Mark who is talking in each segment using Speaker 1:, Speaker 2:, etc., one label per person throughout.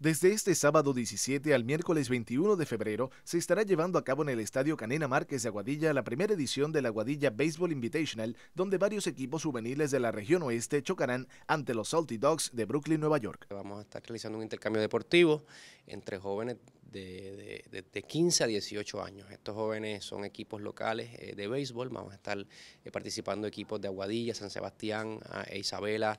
Speaker 1: Desde este sábado 17 al miércoles 21 de febrero se estará llevando a cabo en el Estadio Canena Márquez de Aguadilla la primera edición de la Aguadilla Baseball Invitational, donde varios equipos juveniles de la región oeste chocarán ante los Salty Dogs de Brooklyn, Nueva York. Vamos
Speaker 2: a estar realizando un intercambio deportivo entre jóvenes de, 15 a 18 años. Estos jóvenes son equipos locales eh, de béisbol, vamos a estar eh, participando equipos de Aguadilla, San Sebastián, ah, e Isabela,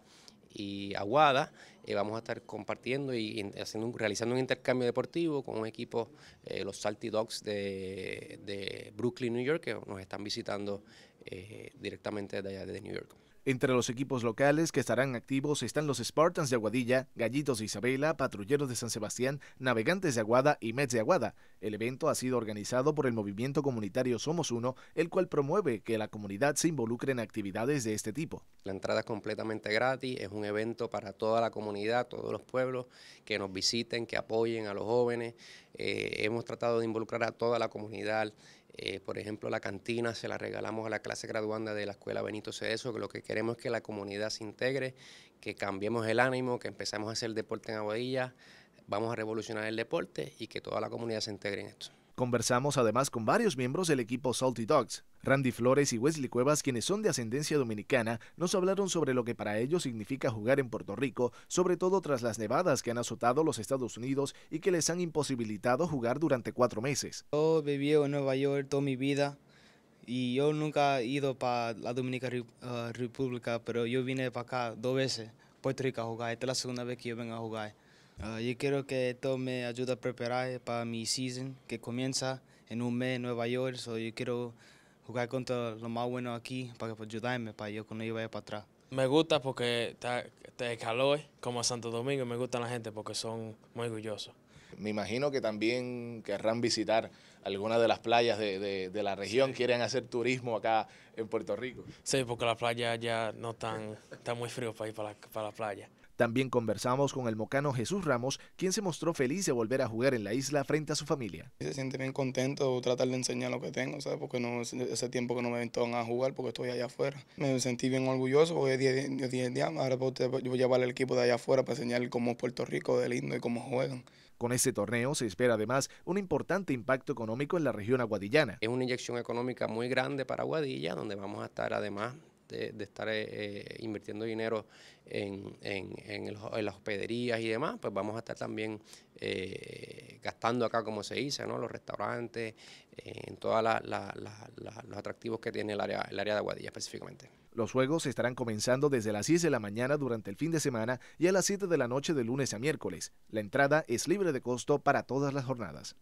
Speaker 2: y Aguada. Eh, vamos a estar compartiendo y haciendo, realizando un intercambio deportivo con un equipo, eh, los Salty Dogs de, Brooklyn, New York, que nos están visitando eh, directamente de allá, desde New York. Entre los equipos locales que estarán activos están
Speaker 1: los Spartans de Aguadilla, Gallitos de Isabela, Patrulleros de San Sebastián, Navegantes de Aguada y Mets de Aguada. El evento ha sido organizado por el movimiento comunitario Somos Uno, el cual promueve que la comunidad se involucre en actividades
Speaker 2: de este tipo. La entrada es completamente gratis, es un evento para toda la comunidad, todos los pueblos que nos visiten, que apoyen a los jóvenes. Eh, hemos tratado de involucrar a toda la comunidad eh, por ejemplo, la cantina se la regalamos a la clase graduanda de la Escuela Benito Cedeso, que lo que queremos es que la comunidad se integre, que cambiemos el ánimo, que empezamos a hacer deporte en Aguadilla, vamos a revolucionar el deporte y que toda la comunidad se integre en esto.
Speaker 1: Conversamos además con varios miembros del equipo Salty Dogs. Randy Flores y Wesley Cuevas, quienes son de ascendencia dominicana, nos hablaron sobre lo que para ellos significa jugar en Puerto Rico, sobre todo tras las nevadas que han azotado los Estados Unidos y que les han imposibilitado jugar durante cuatro meses.
Speaker 3: Yo viví en Nueva York toda mi vida y yo nunca he ido para la Dominicana uh, República, pero yo vine para acá dos veces, Puerto Rico a jugar. Esta es la segunda vez que yo vengo a jugar. Ah, yo quiero que esto me ayude a preparar para mi season que comienza en un mes en Nueva York. yo quiero jugar contra lo más bueno aquí para ayudarme, para yo cuando yo vaya para atrás. Me gusta porque está, calor, como Santo Domingo, me gusta la gente porque son muy orgullosos
Speaker 1: me imagino que también querrán visitar algunas de las playas de, de, la región, quieren hacer turismo acá en Puerto Rico. Sí, porque la
Speaker 3: playa ya no está, está muy frío para ir para la, playa.
Speaker 1: También conversamos con el mocano Jesús Ramos, quien se mostró feliz de volver a jugar en la isla frente a su familia. Se siente bien contento tratar de enseñar lo que tengo, ¿sabes? Porque no, ese tiempo que no me aventaron a jugar porque estoy allá afuera. Me sentí bien orgulloso porque yo días, ahora a llevar el equipo de allá afuera para enseñar cómo es Puerto Rico, de lindo y cómo juegan. Con este torneo se espera además un importante impacto económico
Speaker 2: en la región aguadillana. Es una inyección económica muy grande para Aguadilla, donde vamos a estar además de, estar eh, eh, invirtiendo dinero en, en, las hospederías y demás, pues vamos a estar también eh, gastando acá, como se dice, ¿no? los restaurantes, en todos los atractivos que tiene el área, el área de Aguadilla específicamente.
Speaker 1: Los juegos estarán comenzando desde las 10 de la mañana durante el fin de semana y a las 7 de la noche de lunes a miércoles. La entrada es libre de costo para todas las jornadas.